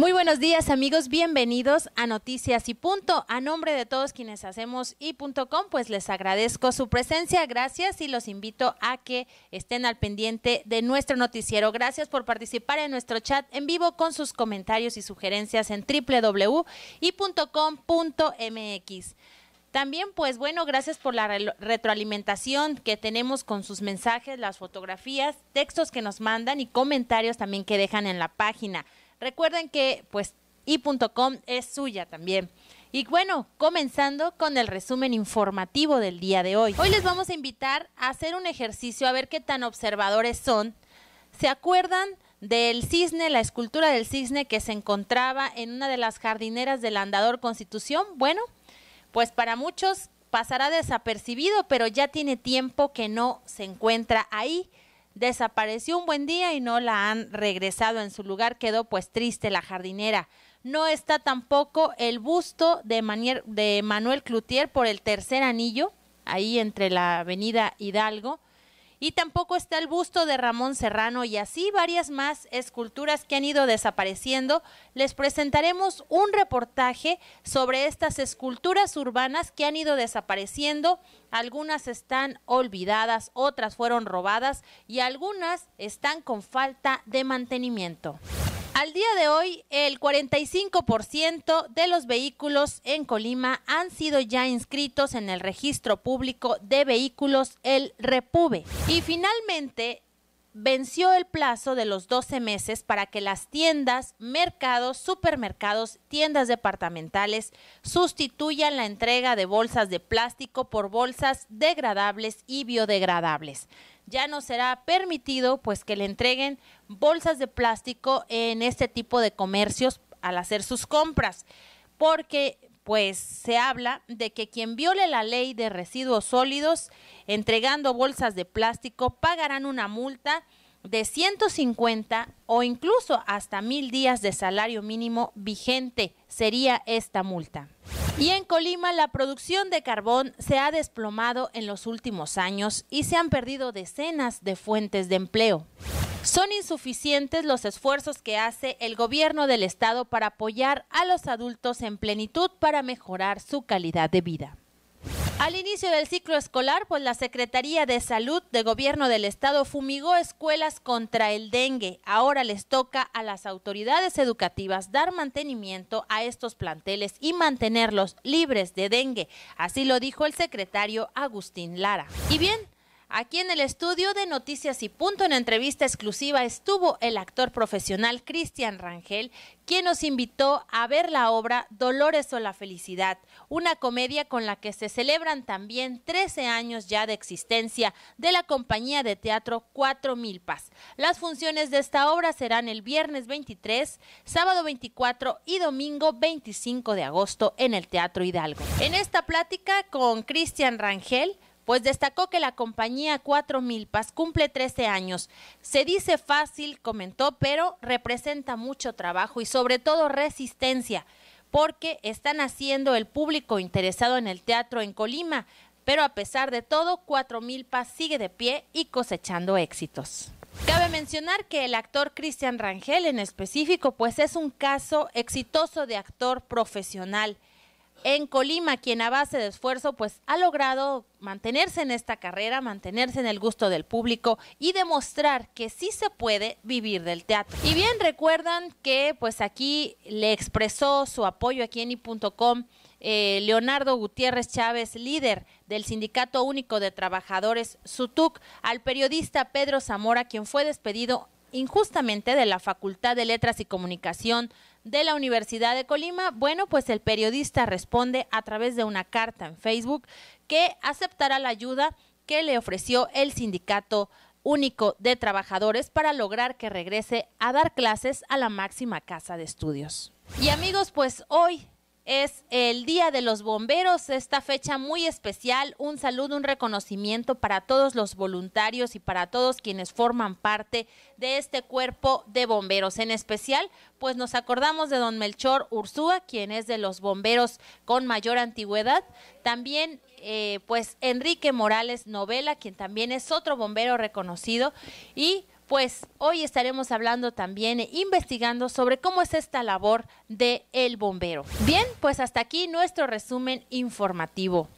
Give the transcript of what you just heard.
Muy buenos días amigos, bienvenidos a Noticias y Punto. A nombre de todos quienes hacemos y.com, pues les agradezco su presencia, gracias y los invito a que estén al pendiente de nuestro noticiero. Gracias por participar en nuestro chat en vivo con sus comentarios y sugerencias en www.i.com.mx. También, pues bueno, gracias por la retroalimentación que tenemos con sus mensajes, las fotografías, textos que nos mandan y comentarios también que dejan en la página. Recuerden que pues i.com es suya también. Y bueno, comenzando con el resumen informativo del día de hoy. Hoy les vamos a invitar a hacer un ejercicio a ver qué tan observadores son. ¿Se acuerdan del cisne, la escultura del cisne que se encontraba en una de las jardineras del Andador Constitución? Bueno, pues para muchos pasará desapercibido, pero ya tiene tiempo que no se encuentra ahí. Desapareció un buen día y no la han regresado en su lugar. Quedó pues triste la jardinera. No está tampoco el busto de, de Manuel Clutier por el tercer anillo, ahí entre la avenida Hidalgo y tampoco está el busto de Ramón Serrano y así varias más esculturas que han ido desapareciendo. Les presentaremos un reportaje sobre estas esculturas urbanas que han ido desapareciendo. Algunas están olvidadas, otras fueron robadas y algunas están con falta de mantenimiento. Al día de hoy, el 45% de los vehículos en Colima han sido ya inscritos en el registro público de vehículos, el REPUBE. Y finalmente, venció el plazo de los 12 meses para que las tiendas, mercados, supermercados, tiendas departamentales sustituyan la entrega de bolsas de plástico por bolsas degradables y biodegradables. Ya no será permitido pues que le entreguen bolsas de plástico en este tipo de comercios al hacer sus compras, porque pues se habla de que quien viole la ley de residuos sólidos entregando bolsas de plástico pagarán una multa de 150 o incluso hasta mil días de salario mínimo vigente sería esta multa. Y en Colima la producción de carbón se ha desplomado en los últimos años y se han perdido decenas de fuentes de empleo. Son insuficientes los esfuerzos que hace el gobierno del estado para apoyar a los adultos en plenitud para mejorar su calidad de vida. Al inicio del ciclo escolar, pues la Secretaría de Salud de Gobierno del Estado fumigó escuelas contra el dengue. Ahora les toca a las autoridades educativas dar mantenimiento a estos planteles y mantenerlos libres de dengue. Así lo dijo el secretario Agustín Lara. Y bien, Aquí en el estudio de Noticias y Punto, en entrevista exclusiva, estuvo el actor profesional Cristian Rangel, quien nos invitó a ver la obra Dolores o la Felicidad, una comedia con la que se celebran también 13 años ya de existencia de la compañía de teatro Cuatro Milpas. Las funciones de esta obra serán el viernes 23, sábado 24 y domingo 25 de agosto en el Teatro Hidalgo. En esta plática con Cristian Rangel, pues destacó que la compañía Cuatro Milpas cumple 13 años. Se dice fácil, comentó, pero representa mucho trabajo y sobre todo resistencia, porque están haciendo el público interesado en el teatro en Colima, pero a pesar de todo, Cuatro Milpas sigue de pie y cosechando éxitos. Cabe mencionar que el actor Cristian Rangel en específico, pues es un caso exitoso de actor profesional en Colima, quien a base de esfuerzo pues ha logrado mantenerse en esta carrera, mantenerse en el gusto del público y demostrar que sí se puede vivir del teatro. Y bien recuerdan que pues aquí le expresó su apoyo aquí en i.com eh, Leonardo Gutiérrez Chávez, líder del Sindicato Único de Trabajadores, SUTUC, al periodista Pedro Zamora, quien fue despedido injustamente de la Facultad de Letras y Comunicación de la Universidad de Colima? Bueno, pues el periodista responde a través de una carta en Facebook que aceptará la ayuda que le ofreció el sindicato único de trabajadores para lograr que regrese a dar clases a la máxima casa de estudios. Y amigos, pues hoy es el Día de los Bomberos, esta fecha muy especial. Un saludo, un reconocimiento para todos los voluntarios y para todos quienes forman parte de este cuerpo de bomberos. En especial, pues nos acordamos de don Melchor Ursúa, quien es de los bomberos con mayor antigüedad. También, eh, pues, Enrique Morales Novela, quien también es otro bombero reconocido. Y pues hoy estaremos hablando también e investigando sobre cómo es esta labor de el bombero. Bien, pues hasta aquí nuestro resumen informativo.